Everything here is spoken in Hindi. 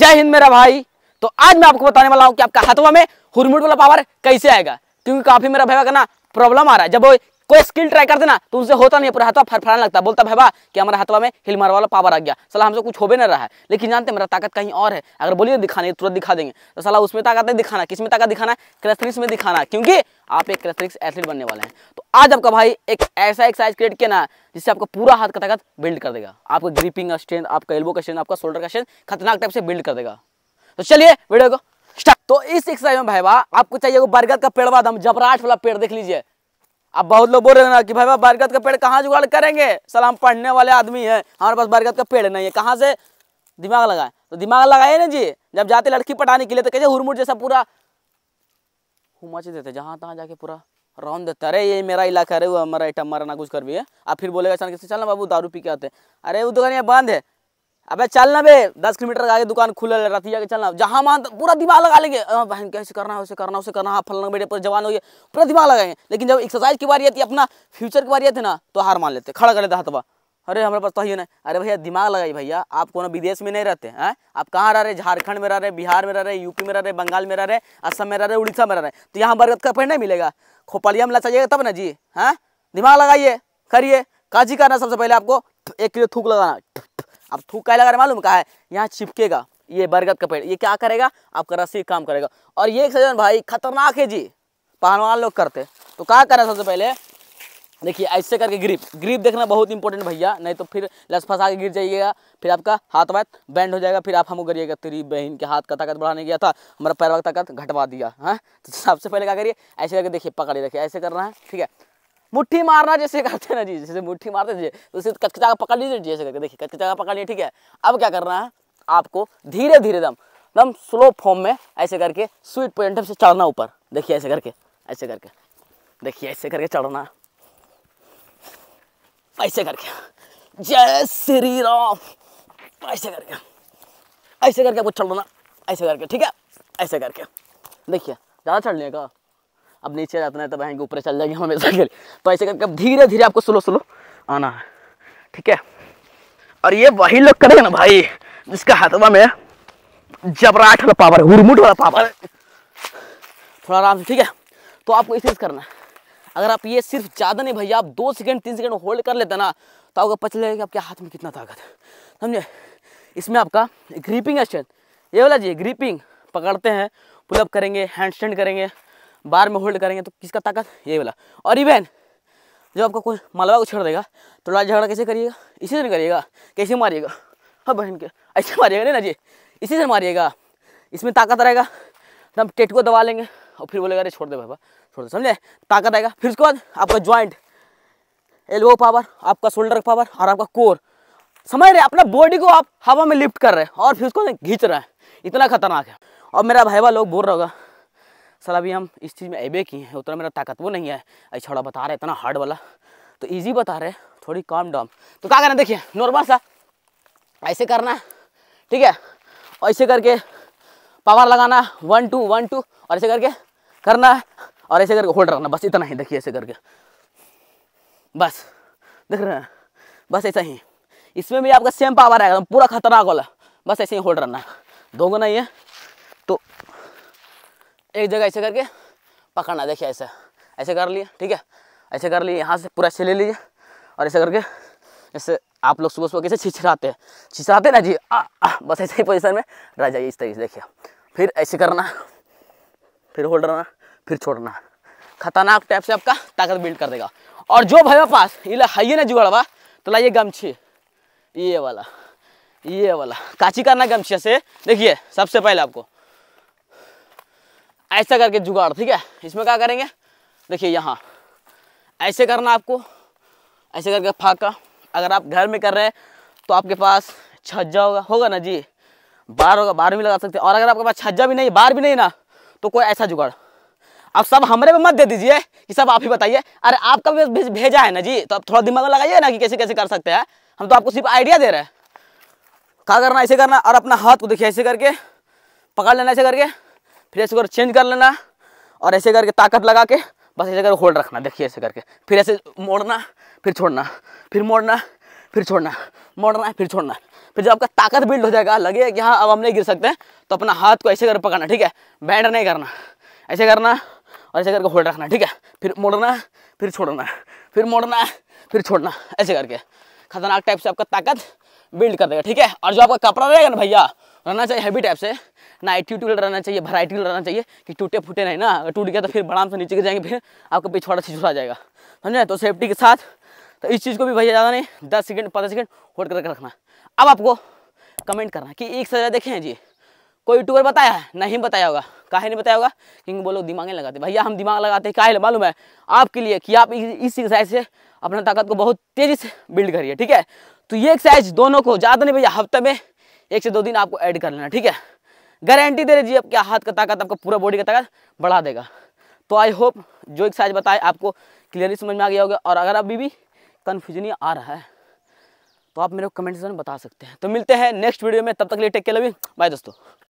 जय हिंद मेरा भाई तो आज मैं आपको बताने वाला हूँ कि आपका हाथों में हुरमुट वाला पावर कैसे आएगा क्योंकि काफ़ी मेरा भाई का ना प्रॉब्लम आ रहा है जब वो कोई स्किल ट्राई कर देना तो उनसे होता नहीं पूरा हाथवा फरफराने लगता बोलता भाई कि हमारा हाथवा में हिल वाला पावर आ गया सला हमसे कुछ हो भी नहीं रहा है लेकिन जानते मेरा ताकत कहीं और है अगर बोलिए दिखाने तुरंत दिखा देंगे तो सला उसमें ताकत नहीं दिखाना किसमें ताकत दिखाना है क्रेथलिक्स में दिखाना क्योंकि आप एक क्रेथलिक्स एथलीट बनने वाले हैं तो आज आपका भाई एक ऐसा एक्सरसाइज क्रिएट किया ना जिससे आपका पूरा हाथ का ताकत बिल्ड कर देगा आपका ग्रिपिंग का स्ट्रेंथ आपका एल्बो का स्ट्रेंथ आपका शोल्डर का स्ट्रेंथ खतरनाक टाइप से बिल्ड कर देगा तो चलिए वीडियो को स्टार्ट तो इस एक्सरसाइज में भाई आपको चाहिए बरगद का बाद हम जबराट वाला पेड़ देख लीजिए अब बहुत लोग बोल रहे हैं ना कि भाई भाई बरगद का पेड़ कहाँ जुगाड़ करेंगे सर हम पढ़ने वाले आदमी हैं हमारे पास बरगद का पेड़ नहीं है कहाँ से दिमाग लगाए तो दिमाग लगाए ना जी जब जाते लड़की पटाने के लिए तो कैसे हुरमुट जैसा पूरा हुमाच देते जहाँ तहाँ जाके पूरा रौन देता अरे ये मेरा इलाका है वो हमारा आइटम मारा ना कुछ कर भी है आप फिर बोलेगा अचानक से बाबू दारू पी के आते अरे वो दुकान यहाँ बंद है अबे चलना बे दस किलोमीटर आगे दुकान खुला रहती है चलना जहाँ मान तो पूरा दिमाग लगा लेंगे बहन कैसे करना है उसे करना उसे करना हाँ फलना बेटे पर जवान हो गए पूरा दिमाग लगाएंगे लेकिन जब एक्सरसाइज की बारी आती है अपना फ्यूचर की बारी आती है ना तो हार मान लेते खड़ा कर लेते बा अरे हमारे पास तो ही नहीं अरे भैया दिमाग लगाइए भैया आप को विदेश में नहीं रहते हैं आप कहाँ रह रहे झारखंड में रह रहे बिहार में रह रहे यूपी में रह रहे बंगाल में रह रहे असम में रह रहे उड़ीसा में रह रहे तो यहाँ बरगद का पेड़ नहीं मिलेगा खोपलिया में चाहिएगा तब ना जी हाँ दिमाग लगाइए करिए काजी करना सबसे पहले आपको एक किलो थूक लगाना अब थूक का लगा मालूम कहा है यहाँ चिपकेगा ये बरगद का पेड़ ये क्या करेगा आपका रस्सी काम करेगा और ये सजन भाई खतरनाक है जी पहलवान लोग करते तो क्या करें सबसे पहले देखिए ऐसे करके ग्रिप ग्रिप देखना बहुत इंपॉर्टेंट भैया नहीं तो फिर लस फंसा के गिर जाइएगा फिर आपका हाथ वाथ बैंड हो जाएगा फिर आप हम करिएगा तेरी बहन के हाथ का ताकत बढ़ाने गया था हमारा पैर का ताकत घटवा दिया हाँ तो सबसे पहले क्या करिए ऐसे करके देखिए पकड़िए देखिए ऐसे करना है ठीक है मुट्ठी मारना जैसे करते हैं ना जी जैसे मुट्ठी मारते थे तो उसे कच्चा का पकड़ लीजिए जैसे करके देखिए कच्चा का पकड़ लिए ठीक है अब क्या करना है आपको धीरे धीरे दम दम स्लो फॉर्म में ऐसे करके स्वीट पॉइंट से चढ़ना ऊपर देखिए ऐसे करके ऐसे करके देखिए ऐसे करके चढ़ना ऐसे करके जय श्री राम ऐसे करके ऐसे करके कुछ चढ़ना ऐसे करके ठीक है ऐसे करके देखिए ज़्यादा चढ़ लेगा अब नीचे जाता है तब तो आएंगे ऊपर चल जाएंगे हमेशा के लिए तो ऐसे करके धीरे धीरे आपको स्लो स्लो आना है ठीक है और ये वही लोग करेंगे ना भाई जिसका हाथवा में जबराट वाला पावर है हुरमुट वाला पावर है थोड़ा आराम से ठीक है तो आपको इस चीज़ करना है अगर आप ये सिर्फ ज़्यादा नहीं भैया आप दो सेकंड तीन सेकंड होल्ड कर लेते ना तो आपको पता चलेगा कि आपके हाथ में कितना ताकत है समझे इसमें आपका ग्रीपिंग स्ट्रेंथ ये वाला जी ग्रीपिंग पकड़ते हैं पुलअप करेंगे हैंड स्टैंड करेंगे बार में होल्ड करेंगे तो किसका ताकत ये वाला और इवेन जब आपका कोई मलबा को छोड़ देगा तो लड़ाई झगड़ा कैसे करिएगा इसी से करिएगा कैसे मारिएगा हाँ बहन के ऐसे मारिएगा नहीं ना जी इसी से मारिएगा इसमें ताकत रहेगा तो हम टेट को दबा लेंगे और फिर बोलेगा अरे छोड़ दे बाबा छोड़ दे समझे ताकत आएगा फिर उसके बाद आपका ज्वाइंट एल्बो पावर आपका शोल्डर पावर और आपका कोर समझ रहे अपना बॉडी को आप हवा में लिफ्ट कर रहे हैं और फिर उसको घींच रहे हैं इतना खतरनाक है और मेरा भाईवा लोग बोल रहा होगा सर अभी हम इस चीज़ में ऐबे किए हैं उतना मेरा ताकत वो नहीं है अच्छा छोड़ा बता रहे इतना हार्ड वाला तो ईजी बता रहे थोड़ी काम डॉम तो क्या करना देखिए नॉर्मल सा ऐसे करना है ठीक है और ऐसे करके पावर लगाना वन टू वन टू और ऐसे करके करना है और ऐसे करके होल्ड रखना बस इतना ही देखिए ऐसे करके बस देख रहे हैं बस ऐसा ही इसमें भी आपका सेम पावर आएगा पूरा खतरनाक वाला बस ऐसे ही होल्ड रखना दोगुना दो गो नहीं है एक जगह ऐसे करके पकड़ना देखिए ऐसे ऐसे कर लिए ठीक है ऐसे कर लिए यहाँ से पूरा ऐसे ले लीजिए और ऐसे करके ऐसे आप लोग सुबह सुबह कैसे छिछराते हैं छिछराते ना जी आ, आ, बस ऐसे ही पोजिशन में रह जाइए इस तरीके से देखिए फिर ऐसे करना फिर होल्ड करना फिर छोड़ना खतरनाक टाइप से आपका ताकत बिल्ड कर देगा और जो भाई पास ये हाइए ना जुगड़वा तो लाइए गमछी ये वाला ये वाला काची करना गमछी से देखिए सबसे पहले आपको ऐसा करके जुगाड़ ठीक है इसमें क्या करेंगे देखिए यहाँ ऐसे करना आपको ऐसे करके फाका अगर आप घर में कर रहे हैं तो आपके पास छज्जा होगा होगा ना जी बार होगा बार भी लगा सकते हैं और अगर आपके पास छज्जा भी नहीं बार भी नहीं ना तो कोई ऐसा जुगाड़ आप सब हमरे पे मत दे दीजिए कि सब आप ही बताइए अरे आपका भी भेजा है ना जी तो आप थोड़ा दिमाग लगाइए ना कि कैसे कैसे कर सकते हैं हम तो आपको सिर्फ आइडिया दे रहे हैं क्या करना ऐसे करना और अपना हाथ को देखिए ऐसे करके पकड़ लेना ऐसे करके फिर ऐसे कर चेंज कर लेना और ऐसे करके ताकत लगा के बस ऐसे करके होल्ड रखना देखिए ऐसे करके फिर ऐसे मोड़ना फिर छोड़ना फिर मोड़ना फिर छोड़ना मोड़ना फिर छोड़ना फिर जब आपका ताकत बिल्ड हो जाएगा लगे कि हाँ अब हम नहीं गिर सकते तो अपना हाथ को ऐसे कर पकड़ना ठीक है बैंड नहीं करना ऐसे करना और ऐसे करके होल्ड रखना ठीक है फिर मोड़ना फिर छोड़ना फिर मोड़ना फिर छोड़ना ऐसे करके खतरनाक टाइप से आपका ताकत बिल्ड कर देगा ठीक है और जो आपका कपड़ा रहेगा ना भैया रहना चाहिए हैवी टाइप से ना एटीट्यूड रहना चाहिए वराइटी रहना चाहिए कि टूटे फूटे नहीं ना अगर टूट गया तो फिर आराम से नीचे के जाएंगे फिर आपका पीछे छोटा छुटा जाएगा समझे तो सेफ्टी के साथ तो इस चीज़ को भी भैया ज़्यादा नहीं दस सेकेंड पंद्रह सेकेंड होल्ड करके रखना अब आपको कमेंट करना कि एक सजा देखें जी कोई यूट्यूबर बताया नहीं बताया होगा काहे नहीं बताया होगा क्योंकि वो लोग दिमाग नहीं लगाते भैया हम दिमाग लगाते हैं काहे मालूम है आपके लिए कि आप इस एक्सरसाइज से अपना ताकत को बहुत तेज़ी से बिल्ड करिए ठीक है तो ये एक्सरसाइज दोनों को ज़्यादा नहीं भैया हफ्ते में एक से दो दिन आपको ऐड कर लेना ठीक है गारंटी दे रहे जी आपके हाथ का ताकत आपका पूरा बॉडी का ताकत बढ़ा देगा तो आई होप जो एक्सरसाइज बताए आपको क्लियरली समझ में आ गया होगा और अगर अभी भी कन्फ्यूजन आ रहा है तो आप मेरे को कमेंट सेक्शन में बता सकते हैं तो मिलते हैं नेक्स्ट वीडियो में तब तक लिए टेक के लिए बाय दोस्तों